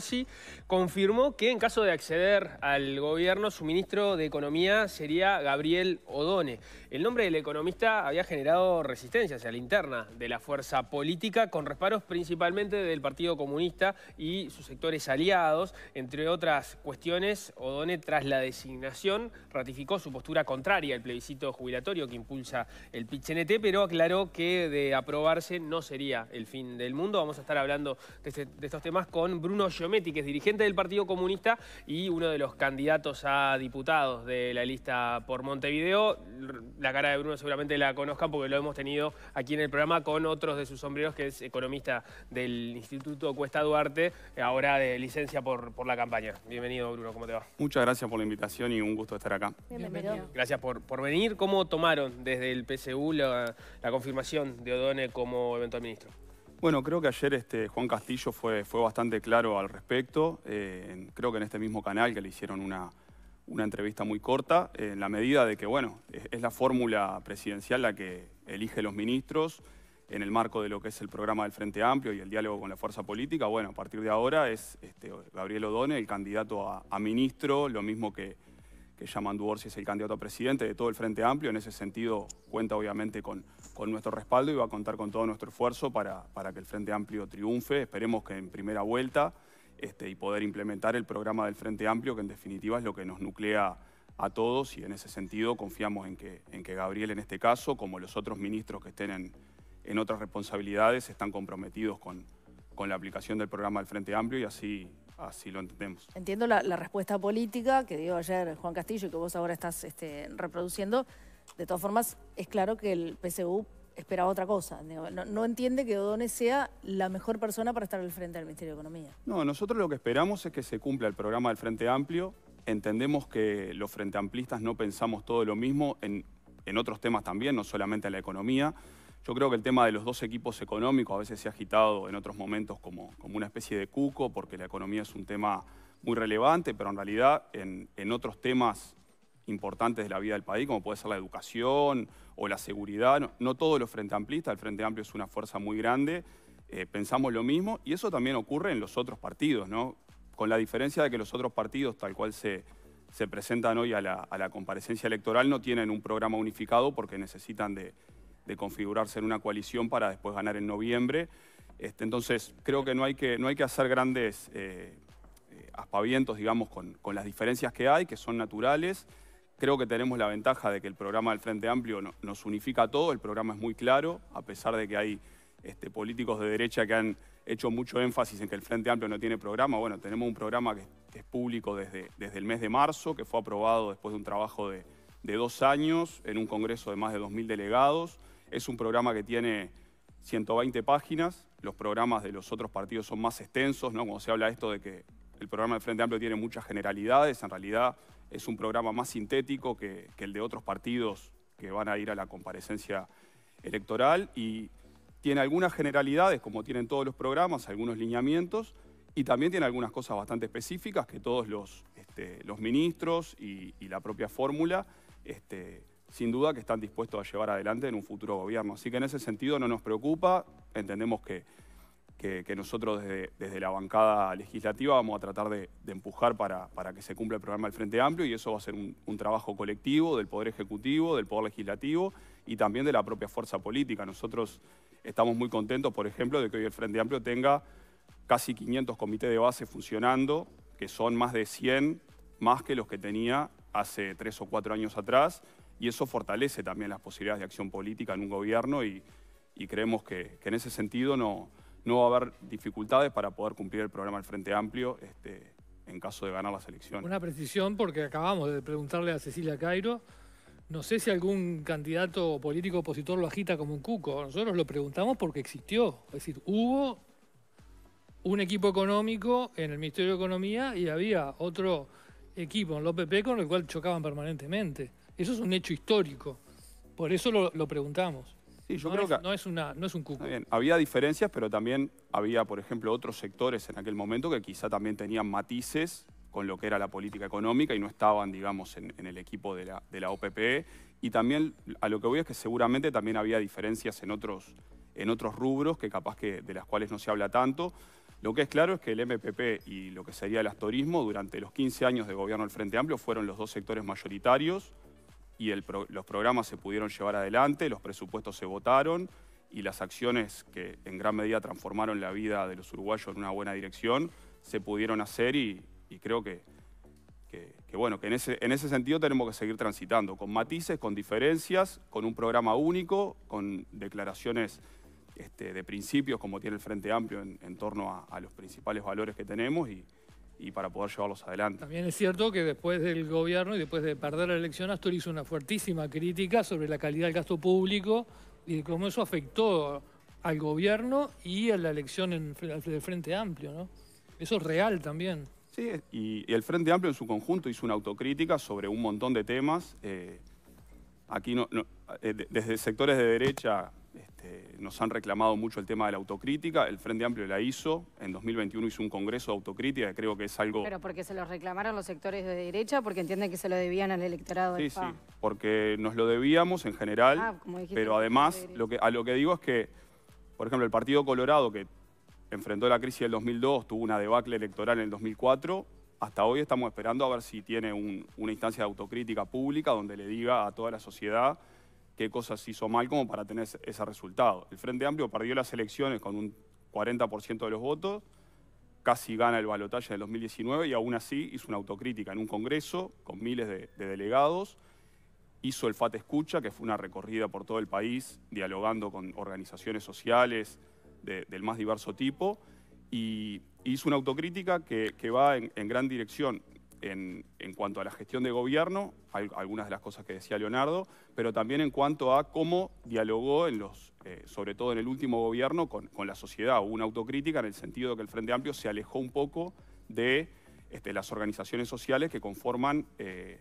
sí confirmó que en caso de acceder al gobierno, su ministro de Economía sería Gabriel Odone. El nombre del economista había generado resistencias hacia la interna de la fuerza política, con reparos principalmente del Partido Comunista y sus sectores aliados. Entre otras cuestiones, Odone, tras la designación, ratificó su postura contraria al plebiscito jubilatorio que impulsa el Pichinete, pero aclaró que de aprobarse no sería el fin del mundo. Vamos a estar hablando de, este, de estos temas con Bruno que es dirigente del Partido Comunista y uno de los candidatos a diputados de la lista por Montevideo. La cara de Bruno seguramente la conozcan porque lo hemos tenido aquí en el programa con otros de sus sombreros, que es economista del Instituto Cuesta Duarte, ahora de licencia por, la campaña. Bienvenido, Bruno, ¿cómo te va? Muchas gracias por la invitación y un gusto estar acá. Bienvenido. Gracias por, venir. ¿Cómo tomaron desde el PSU la, la confirmación de Odone como eventual ministro? Bueno, creo que ayer este, Juan Castillo fue, fue bastante claro al respecto. Eh, creo que en este mismo canal que le hicieron una, entrevista muy corta, eh, en la medida de que, bueno, es, la fórmula presidencial la que elige los ministros en el marco de lo que es el programa del Frente Amplio y el diálogo con la fuerza política. Bueno, a partir de ahora es este, Gabriel Odone el candidato a, ministro, lo mismo que, que llaman Orsi es el candidato a presidente de todo el Frente Amplio. En ese sentido, cuenta obviamente con con nuestro respaldo y va a contar con todo nuestro esfuerzo para, para que el Frente Amplio triunfe. Esperemos que en primera vuelta este, y poder implementar el programa del Frente Amplio, que en definitiva es lo que nos nuclea a todos y en ese sentido confiamos en que, en que Gabriel en este caso, como los otros ministros que estén en, otras responsabilidades, están comprometidos con, con la aplicación del programa del Frente Amplio y así Así lo entendemos. Entiendo la, respuesta política que dio ayer Juan Castillo y que vos ahora estás este, reproduciendo, de todas formas, es claro que el PSU esperaba otra cosa. No, entiende que Odone sea la mejor persona para estar al frente del Ministerio de Economía. No, nosotros lo que esperamos es que se cumpla el programa del Frente Amplio. Entendemos que los Frente Amplistas no pensamos todo lo mismo en, otros temas también, no solamente en la economía. Yo creo que el tema de los dos equipos económicos a veces se ha agitado en otros momentos como, como una especie de cuco, porque la economía es un tema muy relevante, pero en realidad en, en otros temas importantes de la vida del país, como puede ser la educación o la seguridad. No, todos los Frente Amplista, el Frente Amplio es una fuerza muy grande, eh, pensamos lo mismo y eso también ocurre en los otros partidos, ¿no? Con la diferencia de que los otros partidos, tal cual se, se presentan hoy a la, comparecencia electoral, no tienen un programa unificado porque necesitan de, configurarse en una coalición para después ganar en noviembre. Este, entonces, creo que no hay que, no hay que hacer grandes eh, eh, aspavientos, digamos, con, con las diferencias que hay, que son naturales. Creo que tenemos la ventaja de que el programa del Frente Amplio nos unifica a todos, el programa es muy claro, a pesar de que hay este, políticos de derecha que han hecho mucho énfasis en que el Frente Amplio no tiene programa. Bueno, tenemos un programa que, es público desde, desde el mes de marzo, que fue aprobado después de un trabajo de, dos años en un congreso de más de 2.000 delegados. Es un programa que tiene 120 páginas. Los programas de los otros partidos son más extensos, ¿no? Cuando se habla esto de que el programa del Frente Amplio tiene muchas generalidades, en realidad es un programa más sintético que, el de otros partidos que van a ir a la comparecencia electoral y tiene algunas generalidades, como tienen todos los programas, algunos lineamientos, y también tiene algunas cosas bastante específicas que todos los, este, los ministros y, la propia fórmula, este, sin duda que están dispuestos a llevar adelante en un futuro gobierno. Así que en ese sentido no nos preocupa, entendemos que que, nosotros desde, la bancada legislativa vamos a tratar de, empujar para, para, que se cumpla el programa del Frente Amplio y eso va a ser un, trabajo colectivo del Poder Ejecutivo, del Poder Legislativo y también de la propia fuerza política. Nosotros estamos muy contentos, por ejemplo, de que hoy el Frente Amplio tenga casi 500 comités de base funcionando, que son más de 100 más que los que tenía hace tres o cuatro años atrás, y eso fortalece también las posibilidades de acción política en un gobierno y, creemos que, que, en ese sentido no, no va a haber dificultades para poder cumplir el programa del Frente Amplio este, en caso de ganar las elecciones. Una precisión porque acabamos de preguntarle a Cecilia Cairo. No sé si algún candidato político opositor lo agita como un cuco. Nosotros lo preguntamos porque existió. Es decir, hubo un equipo económico en el Ministerio de Economía y había otro equipo en el PP con el cual chocaban permanentemente. Eso es un hecho histórico. Por eso lo preguntamos yo no creo es, que... No es, una, un Había diferencias, pero también había, por ejemplo, otros sectores en aquel momento que quizá también tenían matices con lo que era la política económica y no estaban, digamos, en, el equipo de la, OPPE. Y también a lo que voy es que seguramente también había diferencias en otros, en otros rubros que capaz que de las cuales no se habla tanto. Lo que es claro es que el MPP y lo que sería el astorismo durante los 15 años de gobierno del Frente Amplio fueron los dos sectores mayoritarios y los programas se pudieron llevar adelante, los presupuestos se votaron y las acciones que en gran medida transformaron la vida de los uruguayos en una buena dirección se pudieron hacer y, creo que, que, bueno, que en ese, en ese sentido tenemos que seguir transitando, con matices, con diferencias, con un programa único, con declaraciones este, de principios como tiene el Frente Amplio en, torno a, a los principales valores que tenemos y, y para poder llevarlos adelante. También es cierto que después del gobierno y después de perder la elección, Astor hizo una fuertísima crítica sobre la calidad del gasto público y de cómo eso afectó al gobierno y a la elección en, del Frente Amplio, ¿no? Eso es real también. Sí, y, el Frente Amplio en su conjunto hizo una autocrítica sobre un montón de temas. Eh, aquí eh, desde sectores de derecha este, nos han reclamado mucho el tema de la autocrítica. El Frente Amplio la hizo. En 2021 hizo un congreso de autocrítica, creo que es algo... Pero porque se lo reclamaron los sectores de derecha, porque entienden que se lo debían al electorado Sí, sí, porque nos lo debíamos en general. Ah, pero además, lo que, a lo que digo es que, por ejemplo, el Partido Colorado, que enfrentó la crisis del 2002, tuvo una debacle electoral en el 2004, hasta hoy estamos esperando a ver si tiene una instancia de autocrítica pública donde le diga a toda la sociedad qué cosas hizo mal como para tener ese resultado. El Frente Amplio perdió las elecciones con un 40% de los votos, casi gana el balotaje del 2019 y aún así hizo una autocrítica en un congreso con miles de, delegados, hizo el FAT Escucha, que fue una recorrida por todo el país, dialogando con organizaciones sociales del más diverso tipo, y hizo una autocrítica que, va en gran dirección en, cuanto a la gestión de gobierno, algunas de las cosas que decía Leonardo, pero también en cuanto a cómo dialogó, en eh, sobre todo en el último gobierno, con, la sociedad. Hubo una autocrítica en el sentido de que el Frente Amplio se alejó un poco de este, las organizaciones sociales que conforman eh,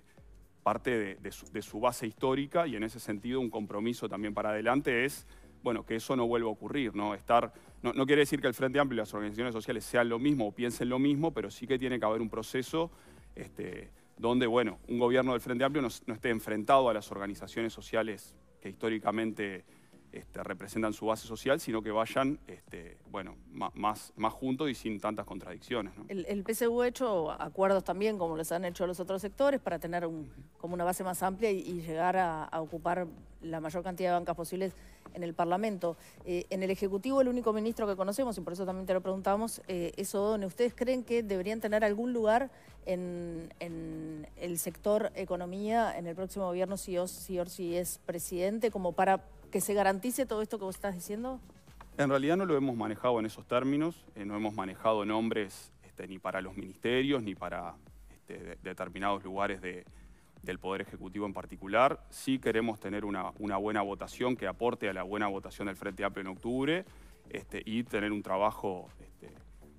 parte de, su, base histórica y en ese sentido un compromiso también para adelante es bueno, que eso no vuelva a ocurrir, ¿no? Estar, no, no, quiere decir que el Frente Amplio y las organizaciones sociales sean lo mismo o piensen lo mismo, pero sí que tiene que haber un proceso este, donde bueno, un gobierno del Frente Amplio no, no esté enfrentado a las organizaciones sociales que históricamente este, representan su base social, sino que vayan este, bueno, más, más juntos y sin tantas contradicciones. El, el, PSU ha hecho acuerdos también, como los han hecho los otros sectores, para tener como una base más amplia y, llegar a, ocupar la mayor cantidad de bancas posibles en el Parlamento. Eh, en el Ejecutivo, el único ministro que conocemos, y por eso también te lo preguntamos, eh, es Odone. ¿Ustedes creen que deberían tener algún lugar en, el sector economía en el próximo gobierno, si, si es presidente, como para que se garantice todo esto que vos estás diciendo? En realidad no lo hemos manejado en esos términos, eh, no hemos manejado nombres este, ni para los ministerios ni para este, determinados lugares del Poder Ejecutivo en particular. Sí queremos tener una, buena votación que aporte a la buena votación del Frente Amplio en octubre este, y tener un trabajo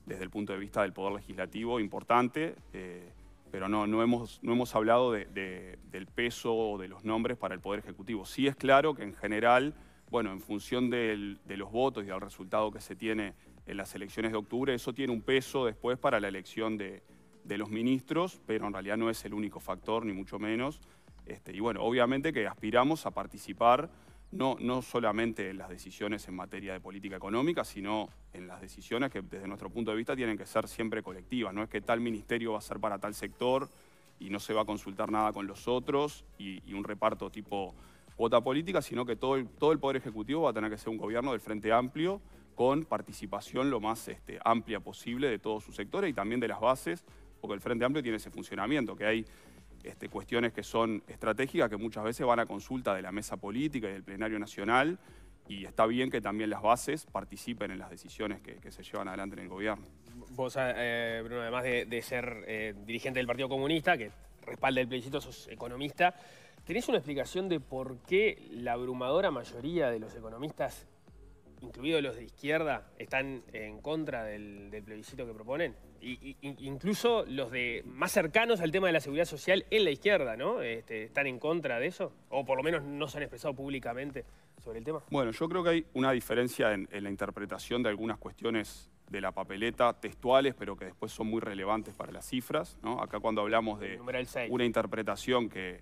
desde el punto de vista del Poder Legislativo importante. Eh, pero no, no, hemos, no hemos hablado del peso o de los nombres para el Poder Ejecutivo. Sí es claro que en general, bueno, en función de los votos y del resultado que se tiene en las elecciones de octubre, eso tiene un peso después para la elección de, los ministros, pero en realidad no es el único factor, ni mucho menos. Este, y bueno, obviamente que aspiramos a participar no, solamente en las decisiones en materia de política económica, sino en las decisiones que desde nuestro punto de vista tienen que ser siempre colectivas. No es que tal ministerio va a ser para tal sector y no se va a consultar nada con los otros y, un reparto tipo cuota política, sino que todo el, todo el Poder Ejecutivo va a tener que ser un gobierno del Frente Amplio con participación lo más este, amplia posible de todos sus sectores y también de las bases, porque el Frente Amplio tiene ese funcionamiento, que hay este, cuestiones que son estratégicas, que muchas veces van a consulta de la mesa política y del plenario nacional, y está bien que también las bases participen en las decisiones que, se llevan adelante en el gobierno. Vos, ah, eh, Bruno, además de, ser eh, dirigente del Partido Comunista, que respalda el plebiscito, sos economista, ¿tenés una explicación de por qué la abrumadora mayoría de los economistas incluidos los de izquierda, están en contra del, plebiscito que proponen. Y, incluso los de más cercanos al tema de la seguridad social en la izquierda, ¿no? Este, ¿Están en contra de eso? O por lo menos no se han expresado públicamente sobre el tema. Bueno, yo creo que hay una diferencia en, la interpretación de algunas cuestiones de la papeleta textuales, pero que después son muy relevantes para las cifras. Acá cuando hablamos de una interpretación que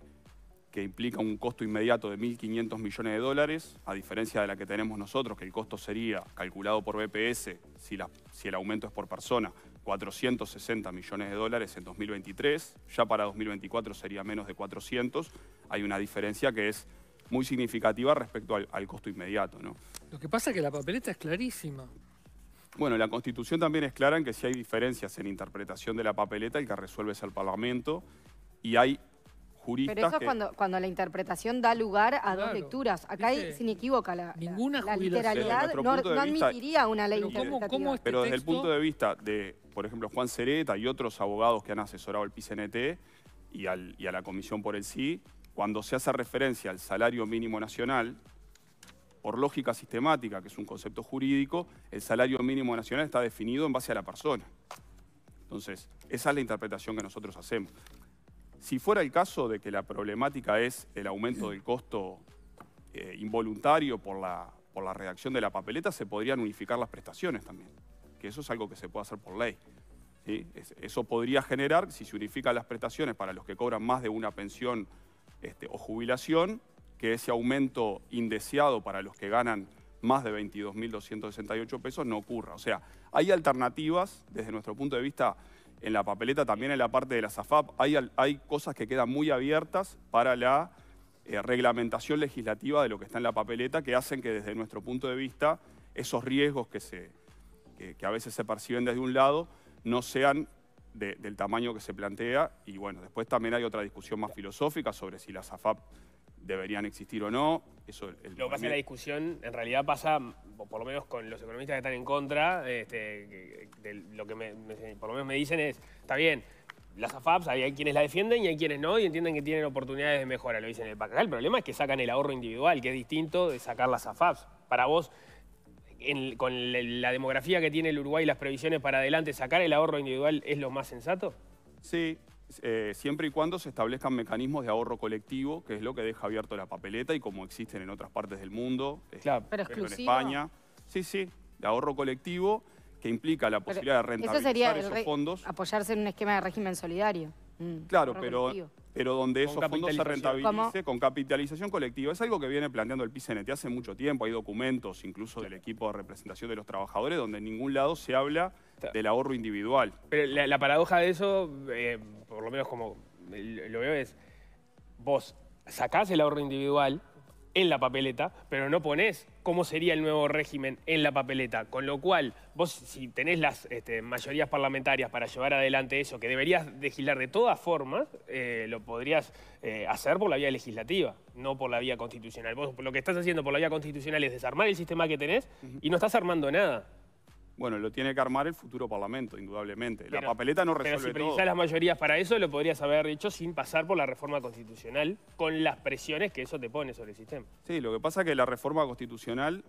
que implica un costo inmediato de 1.500 millones de dólares, a diferencia de la que tenemos nosotros, que el costo sería, calculado por BPS, si, el aumento es por persona, 460 millones de dólares en 2023, ya para 2024 sería menos de 400, hay una diferencia que es muy significativa respecto al, costo inmediato. ¿no? Lo que pasa es que la papeleta es clarísima. Bueno, la Constitución también es clara en que si hay diferencias en interpretación de la papeleta, el que resuelve es el Parlamento y hay pero eso es cuando, la interpretación da lugar a dos lecturas. Acá hay, sin equívoca la, ninguna la, literalidad no, admitiría una ley pero interpretativa. Este pero desde el punto de vista de, por ejemplo, Juan Cereta y otros abogados que han asesorado al PCNT y, y a la Comisión por el Sí, cuando se hace referencia al salario mínimo nacional, por lógica sistemática, que es un concepto jurídico, el salario mínimo nacional está definido en base a la persona. Entonces, esa es la interpretación que nosotros hacemos. Si fuera el caso de que la problemática es el aumento del costo eh, involuntario por la, por la redacción de la papeleta, se podrían unificar las prestaciones también, que eso es algo que se puede hacer por ley. Eso podría generar, si se unifican las prestaciones para los que cobran más de una pensión este, o jubilación, que ese aumento indeseado para los que ganan más de 22.268 pesos no ocurra. O sea, hay alternativas, desde nuestro punto de vista, en la papeleta, también en la parte de la SAFAP, hay, cosas que quedan muy abiertas para la eh, reglamentación legislativa de lo que está en la papeleta que hacen que desde nuestro punto de vista esos riesgos que, se, que, a veces se perciben desde un lado no sean del tamaño que se plantea y bueno, después también hay otra discusión más filosófica sobre si la SAFAP deberían existir o no. Eso, lo que pasa es la discusión en realidad pasa, por lo menos con los economistas que están en contra, este, lo que por lo menos me dicen es, está bien, las AFAPs, hay, quienes la defienden y hay quienes no, y entienden que tienen oportunidades de mejora, lo dicen el PAC. el problema es que sacan el ahorro individual, que es distinto de sacar las AFAPs. Para vos, con la demografía que tiene el Uruguay y las previsiones para adelante, ¿sacar el ahorro individual es lo más sensato? Sí, eh, siempre y cuando se establezcan mecanismos de ahorro colectivo, que es lo que deja abierto la papeleta y como existen en otras partes del mundo, eh, claro. Pero en España. Sí, sí, de ahorro colectivo que implica la posibilidad de rentabilizar eso fondos. Apoyarse en un esquema de régimen solidario. Mm. claro, pero, pero donde esos fondos se rentabilice con capitalización colectiva. Es algo que viene planteando el PICNT hace mucho tiempo. Hay documentos, incluso del equipo de representación de los trabajadores, donde en ningún lado se habla del ahorro individual. Pero la, paradoja de eso, eh, por lo menos como lo veo, es vos sacás el ahorro individual en la papeleta, pero no ponés cómo sería el nuevo régimen en la papeleta. Con lo cual, vos si tenés las este, mayorías parlamentarias para llevar adelante eso, que deberías legislar de todas formas, eh, lo podrías eh, hacer por la vía legislativa, no por la vía constitucional. Vos lo que estás haciendo por la vía constitucional es desarmar el sistema que tenés y no estás armando nada. Bueno, lo tiene que armar el futuro Parlamento, indudablemente. la papeleta no resuelve Pero si las mayorías para eso, lo podrías haber hecho sin pasar por la reforma constitucional, con las presiones que eso te pone sobre el sistema. Sí, lo que pasa es que la reforma constitucional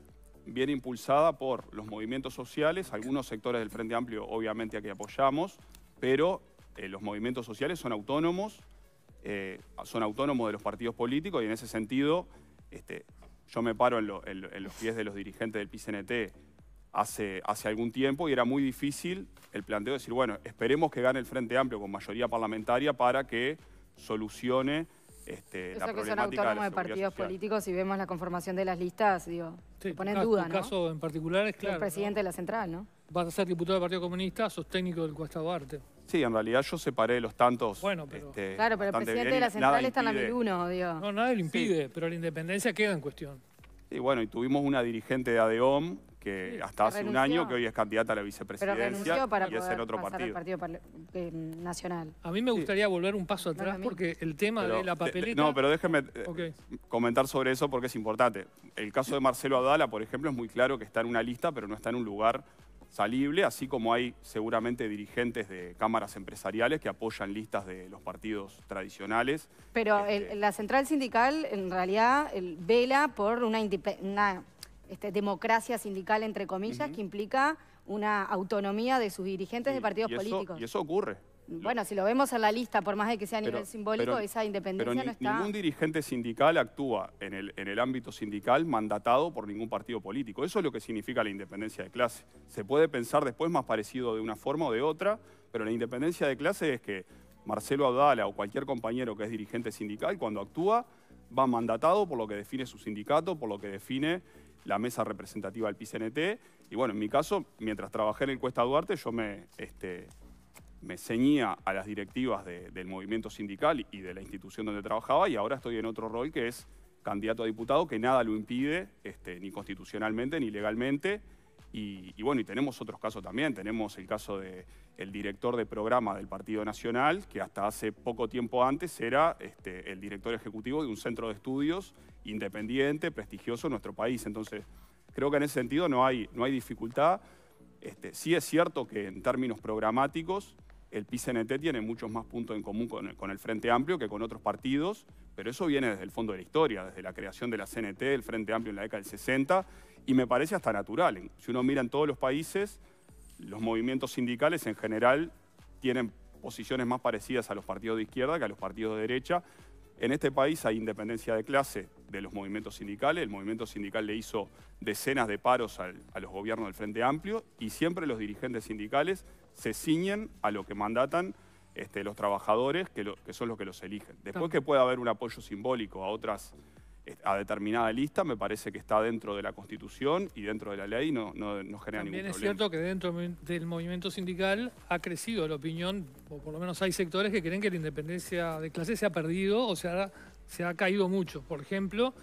viene impulsada por los movimientos sociales, algunos sectores del Frente Amplio, obviamente, a que apoyamos, pero eh, los movimientos sociales son autónomos, eh, son autónomos de los partidos políticos y en ese sentido... Este, yo me paro en, los pies de los dirigentes del PCNT hace, algún tiempo y era muy difícil el planteo de decir, bueno, esperemos que gane el Frente Amplio con mayoría parlamentaria para que solucione este, Eso la que son autónomos de, partidos políticos y vemos la conformación de las listas, digo, ponen pone en duda, ¿no? caso en particular es claro. El presidente de la central, ¿no? Vas a ser diputado del Partido Comunista, sos técnico del Cuesta duarte Sí, en realidad yo separé los tantos. Bueno, pero. Este, claro, pero el presidente de la central está en la uno digo. No, nada lo impide, pero la independencia queda en cuestión. Y bueno, y tuvimos una dirigente de ADEOM que hasta hace un año que hoy es candidata a la vicepresidencia y es en otro partido. nacional. A mí me gustaría volver un paso atrás porque el tema de la papeleta... no, pero déjeme eh, comentar sobre eso porque es importante. El caso de Marcelo Adala, por ejemplo, es muy claro que está en una lista, pero no está en un lugar salible, así como hay seguramente dirigentes de cámaras empresariales que apoyan listas de los partidos tradicionales. Pero este, la central sindical, en realidad, vela por una, una este, democracia sindical, entre comillas, que implica una autonomía de sus dirigentes de partidos políticos. Y eso ocurre. Bueno, si lo vemos en la lista, por más de que sea a nivel simbólico, esa independencia no está... ningún dirigente sindical actúa en el, en el ámbito sindical mandatado por ningún partido político. Eso es lo que significa la independencia de clase. Se puede pensar después más parecido de una forma o de otra, pero la independencia de clase es que Marcelo Abdala o cualquier compañero que es dirigente sindical, cuando actúa, va mandatado por lo que define su sindicato, por lo que define la mesa representativa del PCNT. Y bueno, en mi caso, mientras trabajé en el Cuesta Duarte, yo me, este, me ceñía a las directivas del movimiento sindical y de la institución donde trabajaba y ahora estoy en otro rol que es candidato a diputado, que nada lo impide, este, ni constitucionalmente ni legalmente. Y, bueno, y tenemos otros casos también. Tenemos el caso del director de programa del Partido Nacional, que hasta hace poco tiempo antes era este, el director ejecutivo de un centro de estudios independiente, prestigioso en nuestro país. Entonces, creo que en ese sentido no hay, no hay dificultad. Este, sí es cierto que en términos programáticos, el PCNT tiene muchos más puntos en común con el, con el, Frente Amplio que con otros partidos, pero eso viene desde el fondo de la historia, desde la creación de la CNT, el Frente Amplio en la década del 60, y me parece hasta natural. Si uno mira en todos los países, los movimientos sindicales en general tienen posiciones más parecidas a los partidos de izquierda que a los partidos de derecha. En este país hay independencia de clase de los movimientos sindicales. El movimiento sindical le hizo decenas de paros al, a los gobiernos del Frente Amplio y siempre los dirigentes sindicales se ciñen a lo que mandatan este, los trabajadores, que, que, son los que los eligen. Después que pueda haber un apoyo simbólico a otras a determinada lista, me parece que está dentro de la Constitución y dentro de la ley, no, no, genera ningún problema. es cierto que dentro del movimiento sindical ha crecido la opinión, o por lo menos hay sectores que creen que la independencia de clase se ha perdido o se ha, se ha caído mucho. Por ejemplo,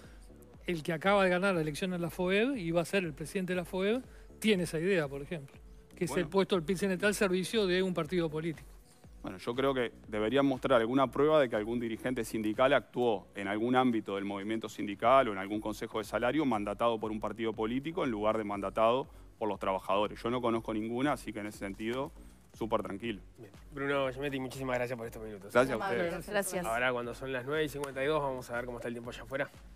el que acaba de ganar la elección en la FOEB y va a ser el presidente de la FOEB, tiene esa idea, por ejemplo, que se es el puesto el pincel al servicio de un partido político. Bueno, yo creo que deberían mostrar alguna prueba de que algún dirigente sindical actuó en algún ámbito del movimiento sindical o en algún consejo de salario mandatado por un partido político en lugar de mandatado por los trabajadores. Yo no conozco ninguna, así que en ese sentido, súper tranquilo. Bruno Gemetti, muchísimas gracias por estos minutos. Gracias a ustedes. Ahora cuando son las 9 y 52 vamos a ver cómo está el tiempo allá afuera.